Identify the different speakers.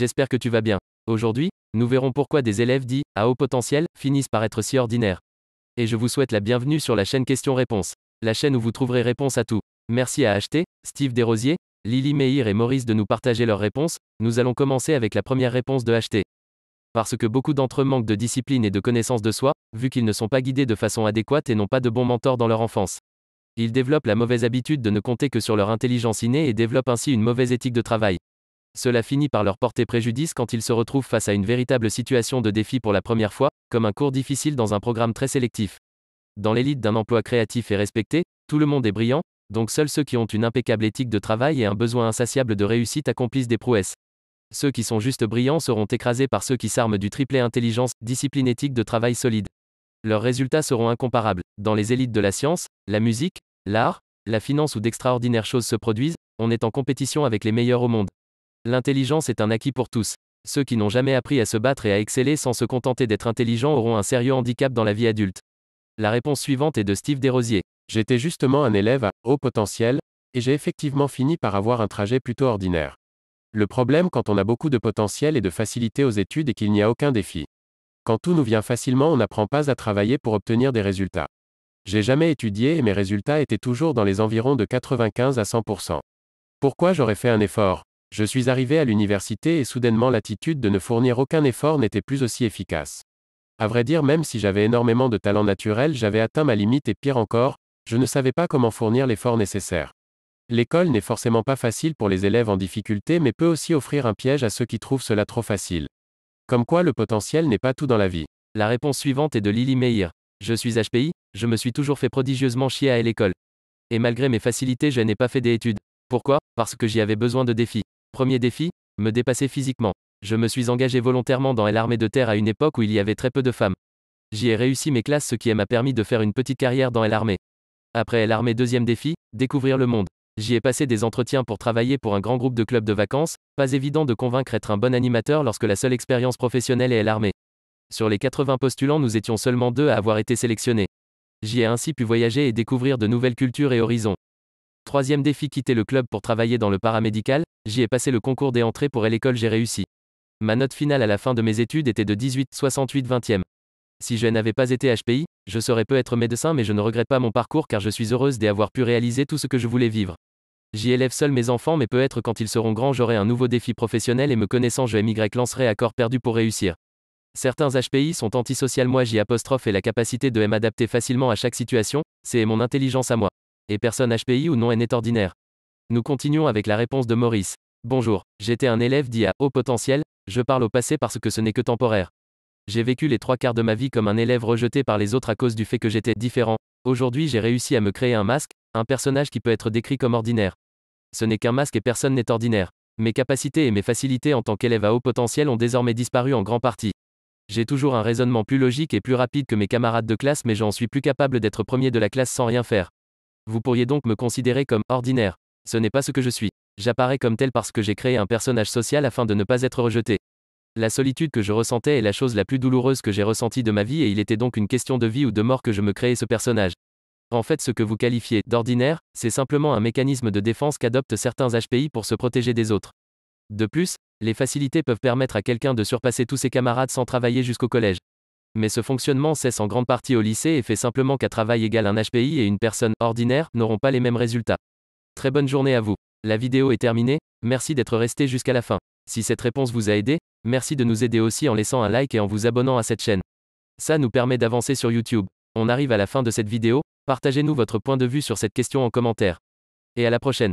Speaker 1: J'espère que tu vas bien. Aujourd'hui, nous verrons pourquoi des élèves dits à haut potentiel finissent par être si ordinaires. Et je vous souhaite la bienvenue sur la chaîne Questions-Réponses, la chaîne où vous trouverez réponse à tout. Merci à HT, Steve Desrosiers, Lily Meir et Maurice de nous partager leurs réponses. Nous allons commencer avec la première réponse de HT. Parce que beaucoup d'entre eux manquent de discipline et de connaissance de soi, vu qu'ils ne sont pas guidés de façon adéquate et n'ont pas de bons mentors dans leur enfance. Ils développent la mauvaise habitude de ne compter que sur leur intelligence innée et développent ainsi une mauvaise éthique de travail. Cela finit par leur porter préjudice quand ils se retrouvent face à une véritable situation de défi pour la première fois, comme un cours difficile dans un programme très sélectif. Dans l'élite d'un emploi créatif et respecté, tout le monde est brillant, donc seuls ceux qui ont une impeccable éthique de travail et un besoin insatiable de réussite accomplissent des prouesses. Ceux qui sont juste brillants seront écrasés par ceux qui s'arment du triplet intelligence, discipline éthique de travail solide. Leurs résultats seront incomparables. Dans les élites de la science, la musique, l'art, la finance ou d'extraordinaires choses se produisent, on est en compétition avec les meilleurs au monde. L'intelligence est un acquis pour tous. Ceux qui n'ont jamais appris à se battre et à exceller sans se contenter d'être intelligents auront un sérieux handicap dans la
Speaker 2: vie adulte. La réponse suivante est de Steve Desrosiers. J'étais justement un élève à haut potentiel, et j'ai effectivement fini par avoir un trajet plutôt ordinaire. Le problème quand on a beaucoup de potentiel et de facilité aux études est qu'il n'y a aucun défi. Quand tout nous vient facilement, on n'apprend pas à travailler pour obtenir des résultats. J'ai jamais étudié et mes résultats étaient toujours dans les environs de 95 à 100%. Pourquoi j'aurais fait un effort je suis arrivé à l'université et soudainement l'attitude de ne fournir aucun effort n'était plus aussi efficace. À vrai dire, même si j'avais énormément de talent naturel, j'avais atteint ma limite et pire encore, je ne savais pas comment fournir l'effort nécessaire. L'école n'est forcément pas facile pour les élèves en difficulté mais peut aussi offrir un piège à ceux qui trouvent cela trop facile. Comme quoi le potentiel n'est pas tout dans la vie. La réponse suivante est de Lily
Speaker 1: Meir. Je suis HPI, je me suis toujours fait prodigieusement chier à l'école. Et malgré mes facilités, je n'ai pas fait des études. Pourquoi Parce que j'y avais besoin de défis. Premier défi, me dépasser physiquement. Je me suis engagé volontairement dans l'armée de terre à une époque où il y avait très peu de femmes. J'y ai réussi mes classes ce qui m'a permis de faire une petite carrière dans l'armée. Après l'armée deuxième défi, découvrir le monde. J'y ai passé des entretiens pour travailler pour un grand groupe de clubs de vacances, pas évident de convaincre être un bon animateur lorsque la seule expérience professionnelle est l'armée. Sur les 80 postulants, nous étions seulement deux à avoir été sélectionnés. J'y ai ainsi pu voyager et découvrir de nouvelles cultures et horizons. Troisième défi quitter le club pour travailler dans le paramédical, j'y ai passé le concours des entrées pour l'école j'ai réussi. Ma note finale à la fin de mes études était de 18,68 20e. Si je n'avais pas été HPI, je serais peut être médecin mais je ne regrette pas mon parcours car je suis heureuse d'avoir pu réaliser tout ce que je voulais vivre. J'y élève seul mes enfants mais peut-être quand ils seront grands j'aurai un nouveau défi professionnel et me connaissant je MY lancerai à corps perdu pour réussir. Certains HPI sont antisociales moi j'y apostrophe et la capacité de m'adapter facilement à chaque situation, c'est mon intelligence à moi et personne HPI ou non n'est est ordinaire. Nous continuons avec la réponse de Maurice. Bonjour, j'étais un élève dit à haut potentiel, je parle au passé parce que ce n'est que temporaire. J'ai vécu les trois quarts de ma vie comme un élève rejeté par les autres à cause du fait que j'étais différent. Aujourd'hui j'ai réussi à me créer un masque, un personnage qui peut être décrit comme ordinaire. Ce n'est qu'un masque et personne n'est ordinaire. Mes capacités et mes facilités en tant qu'élève à haut potentiel ont désormais disparu en grande partie. J'ai toujours un raisonnement plus logique et plus rapide que mes camarades de classe mais j'en suis plus capable d'être premier de la classe sans rien faire. Vous pourriez donc me considérer comme ordinaire. Ce n'est pas ce que je suis. J'apparais comme tel parce que j'ai créé un personnage social afin de ne pas être rejeté. La solitude que je ressentais est la chose la plus douloureuse que j'ai ressentie de ma vie et il était donc une question de vie ou de mort que je me créais ce personnage. En fait, ce que vous qualifiez d'ordinaire, c'est simplement un mécanisme de défense qu'adoptent certains HPI pour se protéger des autres. De plus, les facilités peuvent permettre à quelqu'un de surpasser tous ses camarades sans travailler jusqu'au collège. Mais ce fonctionnement cesse en grande partie au lycée et fait simplement qu'à travail égal un HPI et une personne ordinaire n'auront pas les mêmes résultats. Très bonne journée à vous. La vidéo est terminée, merci d'être resté jusqu'à la fin. Si cette réponse vous a aidé, merci de nous aider aussi en laissant un like et en vous abonnant à cette chaîne. Ça nous permet d'avancer sur YouTube. On arrive à la fin de cette vidéo, partagez-nous votre point de vue sur cette question en commentaire. Et à la prochaine.